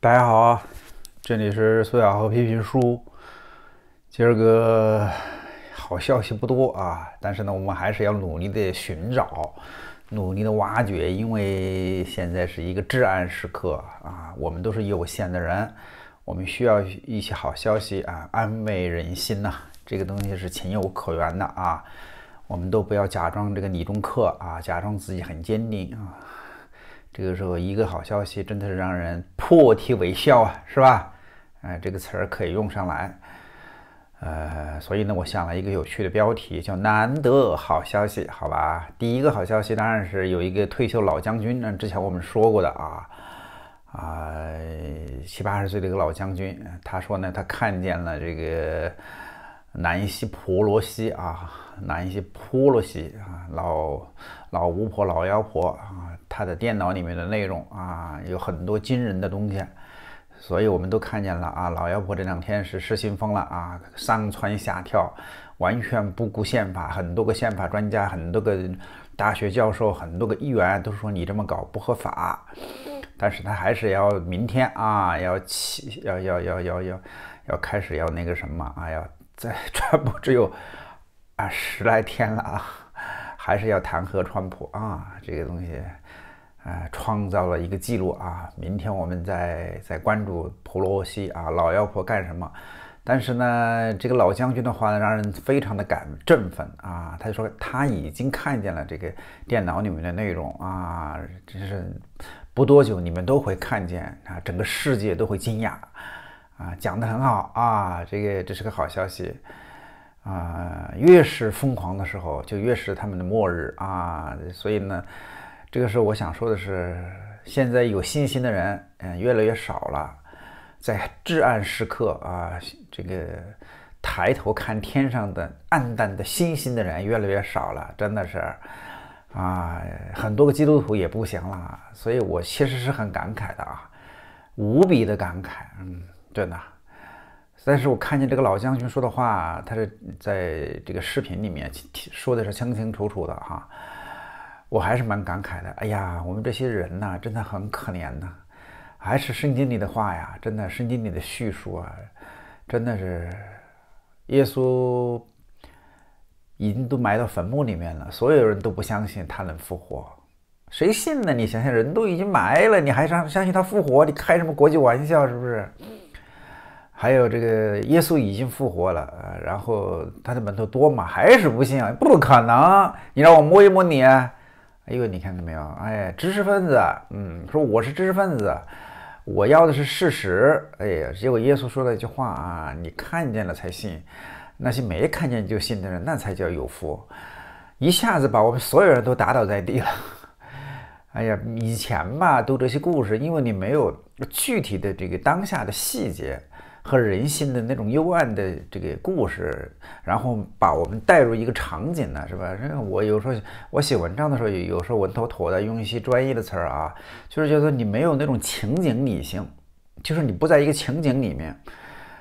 大家好，这里是苏小和批评书。今儿个好消息不多啊，但是呢，我们还是要努力的寻找，努力的挖掘，因为现在是一个至暗时刻啊。我们都是有限的人，我们需要一些好消息啊，安慰人心呐。这个东西是情有可原的啊。我们都不要假装这个理中客啊，假装自己很坚定啊。这个时候，一个好消息真的是让人破涕为笑啊，是吧？哎，这个词儿可以用上来。呃，所以呢，我想了一个有趣的标题，叫“难得好消息”。好吧，第一个好消息当然是有一个退休老将军呢，之前我们说过的啊，啊，七八十岁的一个老将军，他说呢，他看见了这个南希·婆罗西啊，南希·婆罗西啊，老老巫婆、老妖婆啊。他的电脑里面的内容啊，有很多惊人的东西，所以我们都看见了啊。老妖婆这两天是失心疯了啊，上蹿下跳，完全不顾宪法。很多个宪法专家，很多个大学教授，很多个议员都说你这么搞不合法，但是他还是要明天啊，要起，要要要要要要开始要那个什么啊，要在宣布只有啊十来天了啊。还是要弹劾川普啊，这个东西，呃，创造了一个记录啊。明天我们再再关注普罗西啊，老妖婆干什么？但是呢，这个老将军的话呢，让人非常的感振奋啊。他就说他已经看见了这个电脑里面的内容啊，真是不多久你们都会看见啊，整个世界都会惊讶啊。讲的很好啊，这个这是个好消息。啊，越是疯狂的时候，就越是他们的末日啊！所以呢，这个时候我想说的是，现在有信心的人，嗯，越来越少了。在至暗时刻啊，这个抬头看天上的暗淡的星星的人越来越少了，真的是啊，很多个基督徒也不行了。所以我其实是很感慨的啊，无比的感慨，嗯，真的。但是我看见这个老将军说的话，他是在这个视频里面说的是清清楚楚的哈，我还是蛮感慨的。哎呀，我们这些人呐，真的很可怜呐。还是圣经里的话呀，真的，圣经里的叙述啊，真的是，耶稣已经都埋到坟墓里面了，所有人都不相信他能复活，谁信呢？你想想，人都已经埋了，你还相相信他复活？你开什么国际玩笑？是不是？还有这个耶稣已经复活了啊，然后他的门徒多嘛，还是不信啊，不可能！你让我摸一摸你，哎呦，你看到没有，哎，知识分子，嗯，说我是知识分子，我要的是事实。哎呀，结果耶稣说了一句话啊，你看见了才信，那些没看见就信的人，那才叫有福！一下子把我们所有人都打倒在地了。哎呀，以前吧，读这些故事，因为你没有具体的这个当下的细节。和人性的那种幽暗的这个故事，然后把我们带入一个场景呢，是吧？我有时候我写文章的时候，有时候文妥妥的用一些专业的词儿啊，就是觉得你没有那种情景理性，就是你不在一个情景里面，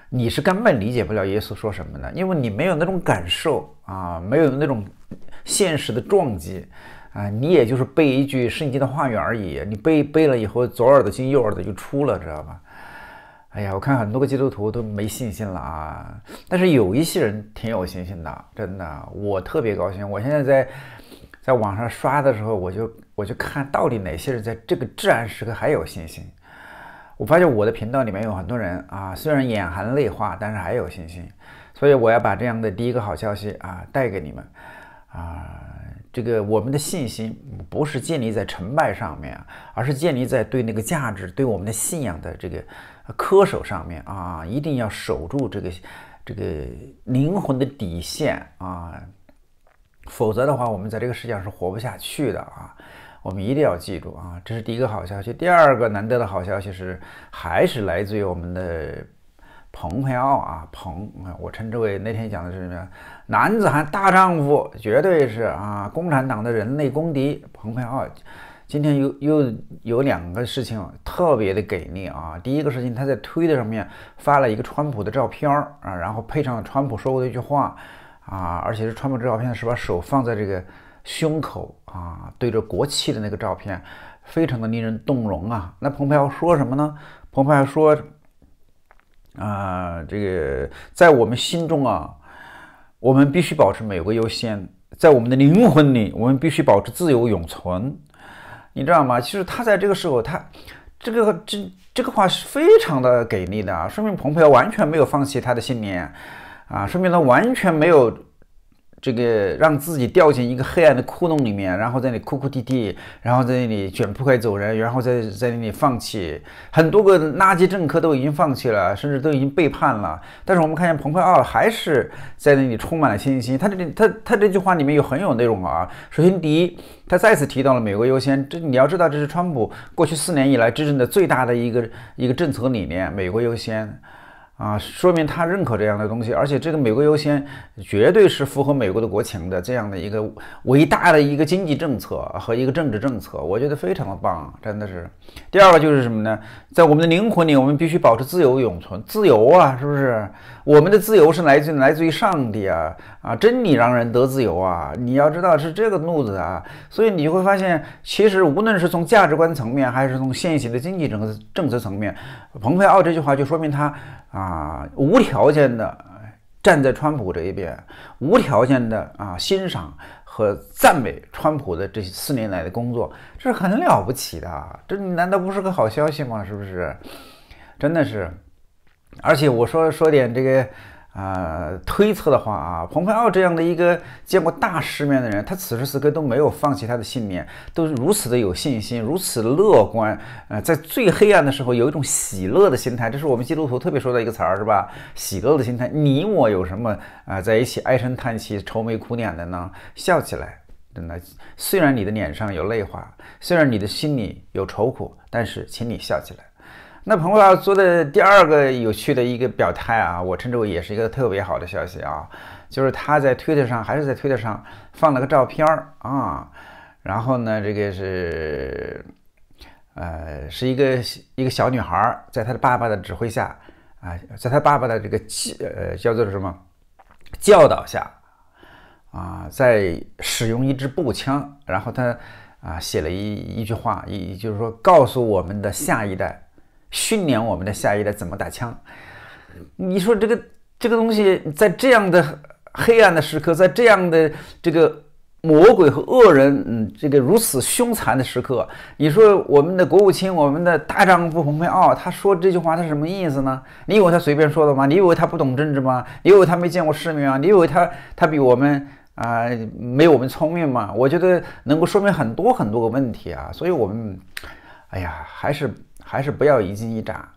你是根本理解不了耶稣说什么的，因为你没有那种感受啊，没有那种现实的撞击啊，你也就是背一句圣经的话语而已，你背背了以后，左耳朵进右耳朵就出了，知道吧？哎呀，我看很多个基督徒都没信心了啊，但是有一些人挺有信心的，真的，我特别高兴。我现在在在网上刷的时候，我就我就看到底哪些人在这个至暗时刻还有信心。我发现我的频道里面有很多人啊，虽然眼含泪花，但是还有信心。所以我要把这样的第一个好消息啊带给你们啊，这个我们的信心不是建立在成败上面，而是建立在对那个价值、对我们的信仰的这个。恪守上面啊，一定要守住这个这个灵魂的底线啊，否则的话，我们在这个世界上是活不下去的啊。我们一定要记住啊，这是第一个好消息。第二个难得的好消息是，还是来自于我们的蓬佩奥啊，蓬我称之为那天讲的是什么？男子汉大丈夫，绝对是啊，共产党的人类公敌，蓬佩奥。今天又又有两个事情特别的给力啊！第一个事情，他在推的上面发了一个川普的照片啊，然后配上了川普说过的一句话啊，而且是川普这照片是把手放在这个胸口啊，对着国旗的那个照片，非常的令人动容啊。那蓬佩奥说什么呢？蓬佩奥说啊，这个在我们心中啊，我们必须保持美国优先，在我们的灵魂里，我们必须保持自由永存。你知道吗？其实他在这个时候，他这个这这个话是非常的给力的啊，说明蓬佩奥完全没有放弃他的信念啊，说明他完全没有。这个让自己掉进一个黑暗的窟窿里面，然后在那里哭哭啼啼，然后在那里卷铺盖走人，然后在在那里放弃。很多个垃圾政客都已经放弃了，甚至都已经背叛了。但是我们看见蓬佩奥还是在那里充满了信心。他这里他他这句话里面有很有内容啊。首先第一，他再次提到了美国优先。这你要知道，这是川普过去四年以来执政的最大的一个一个政策理念，美国优先。啊，说明他认可这样的东西，而且这个“美国优先”绝对是符合美国的国情的，这样的一个伟大的一个经济政策和一个政治政策，我觉得非常的棒，真的是。第二个就是什么呢？在我们的灵魂里，我们必须保持自由永存，自由啊，是不是？我们的自由是来自来自于上帝啊啊！真理让人得自由啊！你要知道是这个路子啊，所以你会发现，其实无论是从价值观层面，还是从现行的经济政策政策层面，蓬佩奥这句话就说明他啊无条件的站在川普这一边，无条件的啊欣赏和赞美川普的这四年来的工作，这是很了不起的，这难道不是个好消息吗？是不是？真的是。而且我说说点这个，啊，推测的话啊，蓬佩奥这样的一个见过大世面的人，他此时此刻都没有放弃他的信念，都是如此的有信心，如此乐观，啊，在最黑暗的时候有一种喜乐的心态，这是我们基督徒特别说到一个词儿，是吧？喜乐的心态，你我有什么啊，在一起唉声叹气、愁眉苦脸的呢？笑起来，真的，虽然你的脸上有泪花，虽然你的心里有愁苦，但是请你笑起来。那彭博师做的第二个有趣的一个表态啊，我称之为也是一个特别好的消息啊，就是他在推特上，还是在推特上放了个照片儿啊，然后呢，这个是，呃，是一个一个小女孩，在她的爸爸的指挥下啊，在她爸爸的这个教呃叫做什么教导下啊，在使用一支步枪，然后他啊写了一一句话，一就是说告诉我们的下一代。训练我们的下一代怎么打枪？你说这个这个东西在这样的黑暗的时刻，在这样的这个魔鬼和恶人，嗯，这个如此凶残的时刻，你说我们的国务卿，我们的大丈夫蓬佩奥，他说这句话，他什么意思呢？你以为他随便说的吗？你以为他不懂政治吗？你以为他没见过世面啊？你以为他他比我们啊，没有我们聪明吗？我觉得能够说明很多很多个问题啊，所以我们，哎呀，还是。还是不要一惊一乍，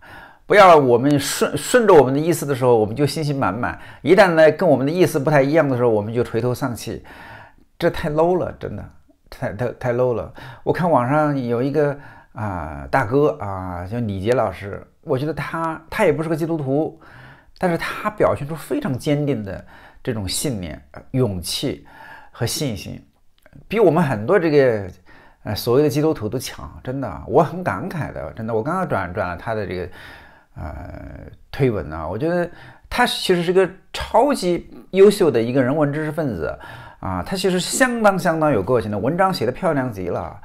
不要我们顺顺着我们的意思的时候，我们就信心满满；一旦呢跟我们的意思不太一样的时候，我们就垂头丧气。这太 low 了，真的，太太太 low 了。我看网上有一个啊大哥啊，叫李杰老师，我觉得他他也不是个基督徒，但是他表现出非常坚定的这种信念、勇气和信心，比我们很多这个。哎，所谓的基督徒都抢，真的，我很感慨的，真的。我刚刚转转了他的这个，呃，推文啊，我觉得他其实是个超级优秀的一个人文知识分子啊，他其实相当相当有个性的，文章写的漂亮极了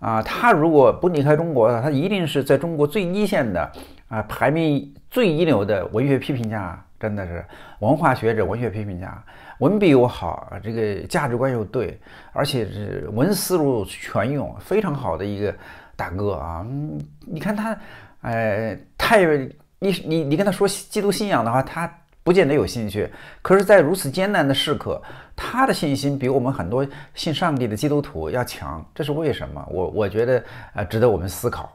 啊。他如果不离开中国，他一定是在中国最一线的啊，排名最一流的文学批评家，真的是文化学者、文学批评家。文笔又好，这个价值观又对，而且是文思路全涌，非常好的一个大哥啊！你看他，哎，太，你你你跟他说基督信仰的话，他不见得有兴趣。可是，在如此艰难的时刻，他的信心比我们很多信上帝的基督徒要强，这是为什么？我我觉得，呃，值得我们思考。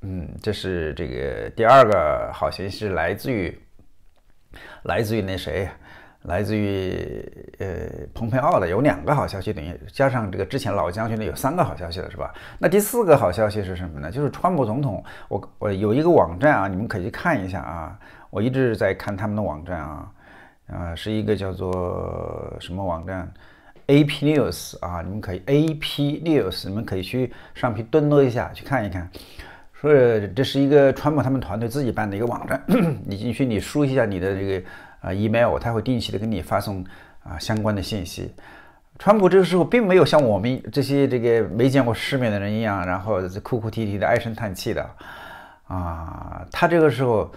嗯，这是这个第二个好消息，来自于来自于那谁？来自于呃蓬佩奥的有两个好消息，等于加上这个之前老将军的有三个好消息了，是吧？那第四个好消息是什么呢？就是川普总统，我我有一个网站啊，你们可以去看一下啊，我一直在看他们的网站啊，啊是一个叫做什么网站？AP News 啊，你们可以 AP News，你们可以去上去登录一下，去看一看，说这是一个川普他们团队自己办的一个网站，你进去你输一下你的这个。啊，email 他会定期的跟你发送啊相关的信息。川普这个时候并没有像我们这些这个没见过世面的人一样，然后哭哭啼啼的、唉声叹气的啊。他这个时候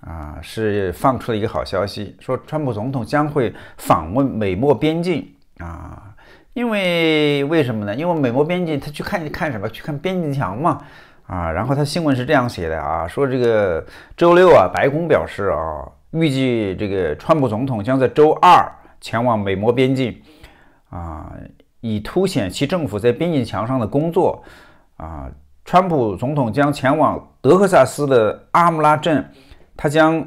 啊是放出了一个好消息，说川普总统将会访问美墨边境啊。因为为什么呢？因为美墨边境他去看看什么？去看边境墙嘛啊。然后他新闻是这样写的啊，说这个周六啊，白宫表示啊。预计这个川普总统将在周二前往美墨边境，啊，以凸显其政府在边境墙上的工作，啊，川普总统将前往德克萨斯的阿姆拉镇，他将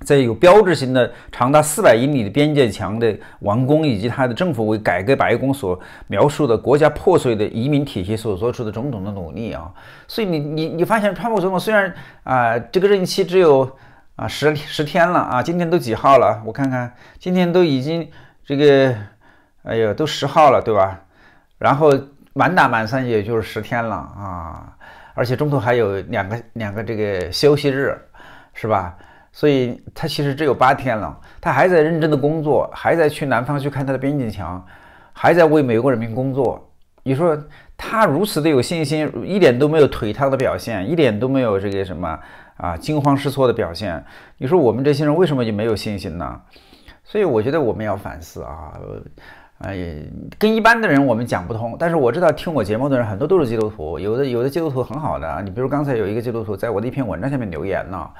在有标志性的长达四百英里的边界墙的完工，以及他的政府为改革白宫所描述的国家破碎的移民体系所做出的种种的努力啊，所以你你你发现川普总统虽然啊这个任期只有。啊，十十天了啊！今天都几号了？我看看，今天都已经这个，哎呦，都十号了，对吧？然后满打满算也就是十天了啊！而且中途还有两个两个这个休息日，是吧？所以他其实只有八天了，他还在认真的工作，还在去南方去看他的边境墙，还在为美国人民工作。你说他如此的有信心，一点都没有颓唐的表现，一点都没有这个什么？啊，惊慌失措的表现。你说我们这些人为什么就没有信心呢？所以我觉得我们要反思啊。哎，跟一般的人我们讲不通。但是我知道听我节目的人很多都是基督徒，有的有的基督徒很好的。你比如刚才有一个基督徒在我的一篇文章下面留言呢，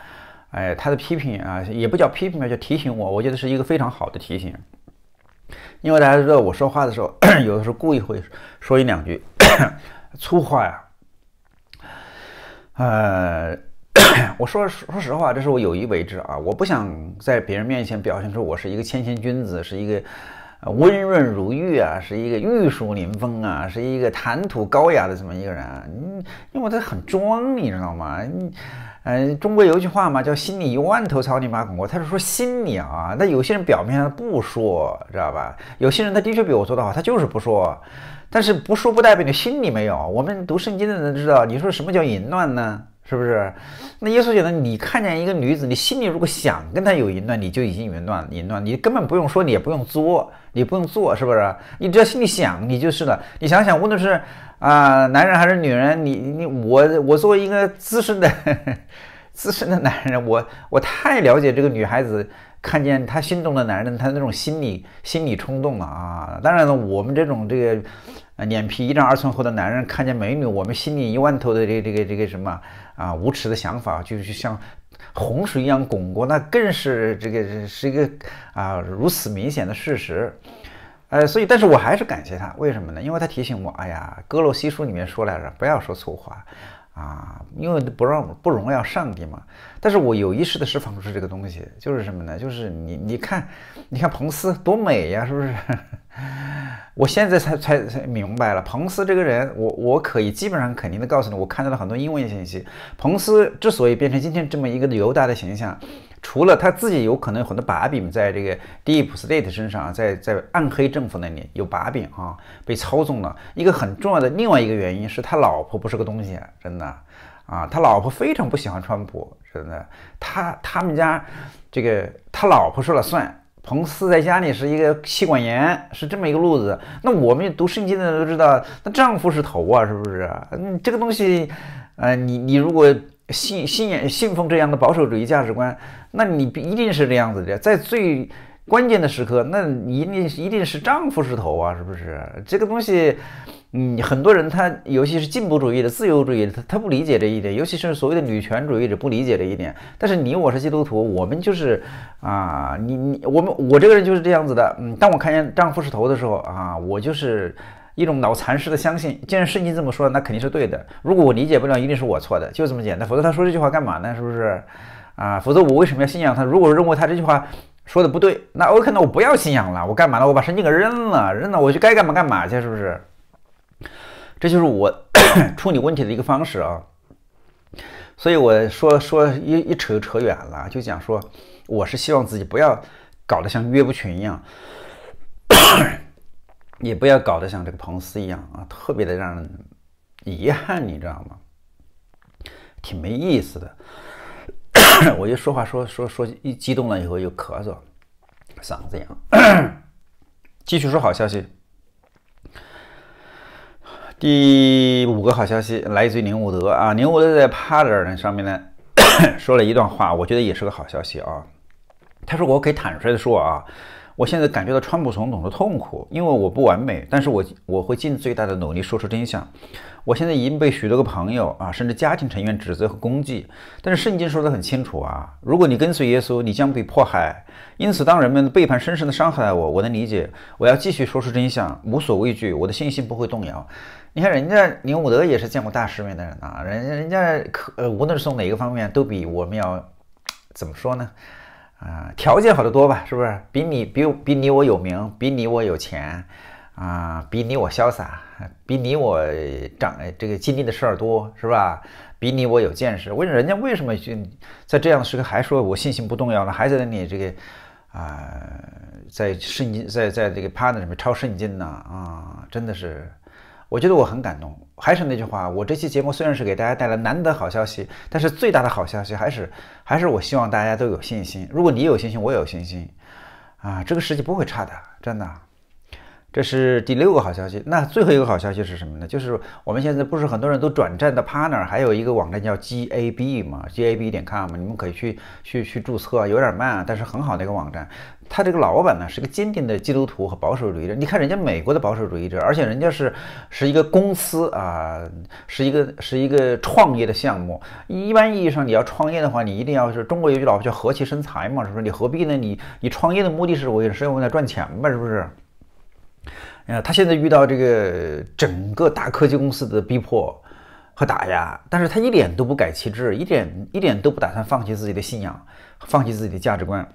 哎，他的批评啊，也不叫批评吧，叫提醒我。我觉得是一个非常好的提醒。因为大家知道我说话的时候，有的时候故意会说一两句 粗话呀，呃。我说说实话，这是我有意为之啊！我不想在别人面前表现出我是一个谦谦君子，是一个温润如玉啊，是一个玉树临风啊，是一个谈吐高雅的这么一个人。嗯，因为他很装，你知道吗？嗯、呃，中国有句话嘛，叫心里一万头草泥马过。他是说心里啊，但有些人表面上不说，知道吧？有些人他的确比我说的好，他就是不说。但是不说不代表你心里没有。我们读圣经的人知道，你说什么叫淫乱呢？是不是？那耶稣觉得你看见一个女子，你心里如果想跟她有淫乱，你就已经淫乱，淫乱，你根本不用说，你也不用作，你不用做，是不是？你只要心里想，你就是了。你想想，无论是啊男人还是女人，你你我我作为一个资深的 资深的男人，我我太了解这个女孩子。看见他心动的男人，他那种心理心理冲动了啊！当然了，我们这种这个脸皮一丈二寸厚的男人，看见美女，我们心里一万头的这个这个这个什么啊无耻的想法，就是像洪水一样滚过，那更是这个是一个啊如此明显的事实。呃，所以，但是我还是感谢他，为什么呢？因为他提醒我，哎呀，哥罗西书里面说来着，不要说粗话。啊，因为不让不荣耀上帝嘛。但是我有意识的释放出这个东西，就是什么呢？就是你你看，你看彭斯多美呀，是不是？我现在才才才明白了彭斯这个人，我我可以基本上肯定的告诉你，我看到了很多英文信息。彭斯之所以变成今天这么一个犹大的形象。除了他自己有可能有很多把柄在这个 Deep State 身上，在在暗黑政府那里有把柄啊，被操纵了。一个很重要的另外一个原因是他老婆不是个东西，真的啊，他老婆非常不喜欢川普，真的，他他们家这个他老婆说了算。彭斯在家里是一个妻管严，是这么一个路子。那我们读圣经的人都知道，那丈夫是头啊，是不是嗯，这个东西，呃，你你如果。信信仰信奉这样的保守主义价值观，那你一定是这样子的，在最关键的时刻，那一定一定是丈夫是头啊，是不是？这个东西，嗯，很多人他，尤其是进步主义的、自由主义的，他他不理解这一点，尤其是所谓的女权主义者不理解这一点。但是你我是基督徒，我们就是啊，你你我们我这个人就是这样子的，嗯，当我看见丈夫是头的时候啊，我就是。一种脑残式的相信，既然圣经这么说，那肯定是对的。如果我理解不了，一定是我错的，就这么简单。否则他说这句话干嘛呢？是不是？啊，否则我为什么要信仰他？如果认为他这句话说的不对，那 OK 能我不要信仰了，我干嘛呢？我把圣经给扔了，扔了我就该干嘛干嘛去，是不是？这就是我 处理问题的一个方式啊。所以我说说一一扯扯远了，就讲说，我是希望自己不要搞得像岳不群一样。也不要搞得像这个彭斯一样啊，特别的让人遗憾，你知道吗？挺没意思的。我一说话说说说一激动了以后又咳嗽，嗓子痒。继续说好消息。第五个好消息来自于林伍德啊，林伍德在 Pater 上面呢 说了一段话，我觉得也是个好消息啊。他说我可以坦率的说啊。我现在感觉到川普总统的痛苦，因为我不完美，但是我我会尽最大的努力说出真相。我现在已经被许多个朋友啊，甚至家庭成员指责和攻击，但是圣经说得很清楚啊，如果你跟随耶稣，你将被迫害。因此，当人们背叛、深深的伤害我，我能理解，我要继续说出真相，无所畏惧，我的信心不会动摇。你看，人家林伍德也是见过大世面的人啊，人人家可呃，无论是从哪个方面都比我们要怎么说呢？啊，条件好的多吧，是不是？比你比比你我有名，比你我有钱，啊，比你我潇洒，比你我长这个经历的事儿多，是吧？比你我有见识。问人家为什么就，在这样的时刻还说我信心不动摇呢？还在那里这个，啊，在圣经在在这个 p a r t 里面抄圣经呢？啊，真的是。我觉得我很感动，还是那句话，我这期节目虽然是给大家带来难得好消息，但是最大的好消息还是，还是我希望大家都有信心。如果你有信心，我有信心，啊，这个世界不会差的，真的。这是第六个好消息。那最后一个好消息是什么呢？就是我们现在不是很多人都转战到 Partner，还有一个网站叫 Gab 嘛，Gab 点 com 你们可以去去去注册，有点慢，但是很好的一个网站。他这个老板呢是个坚定的基督徒和保守主义者。你看人家美国的保守主义者，而且人家是是一个公司啊，是一个是一个创业的项目。一般意义上你要创业的话，你一定要是中国有句老话叫“和气生财”嘛，是不是？你何必呢？你你创业的目的是为是为了赚钱嘛，是不是？呃，他现在遇到这个整个大科技公司的逼迫和打压，但是他一点都不改旗帜，一点一点都不打算放弃自己的信仰，放弃自己的价值观。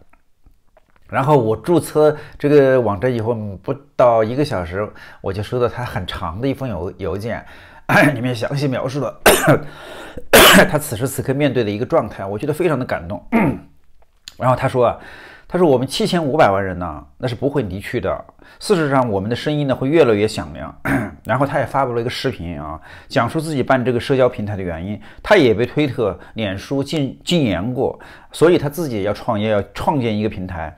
然后我注册这个网站以后，不到一个小时，我就收到他很长的一封邮邮件，里面详细描述了他此时此刻面对的一个状态，我觉得非常的感动。然后他说啊。他说：“我们七千五百万人呢，那是不会离去的。事实上，我们的声音呢会越来越响亮。”然后他也发布了一个视频啊，讲述自己办这个社交平台的原因。他也被推特、脸书禁禁言过，所以他自己要创业，要创建一个平台。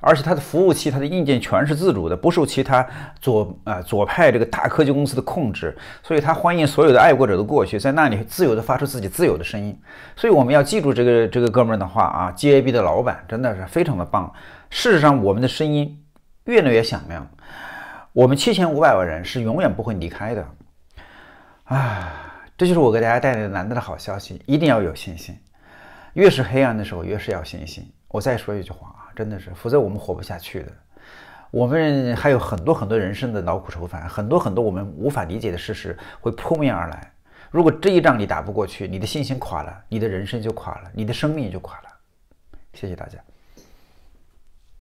而且它的服务器、它的硬件全是自主的，不受其他左啊左派这个大科技公司的控制，所以它欢迎所有的爱国者都过去，在那里自由的发出自己自由的声音。所以我们要记住这个这个哥们儿的话啊，G A B 的老板真的是非常的棒。事实上，我们的声音越来越响亮，我们七千五百万人是永远不会离开的。啊，这就是我给大家带来的难得的好消息，一定要有信心。越是黑暗的时候，越是要信心。我再说一句话。真的是，否则我们活不下去的。我们还有很多很多人生的劳苦愁烦，很多很多我们无法理解的事实会扑面而来。如果这一仗你打不过去，你的信心垮了，你的人生就垮了，你的生命就垮了。谢谢大家。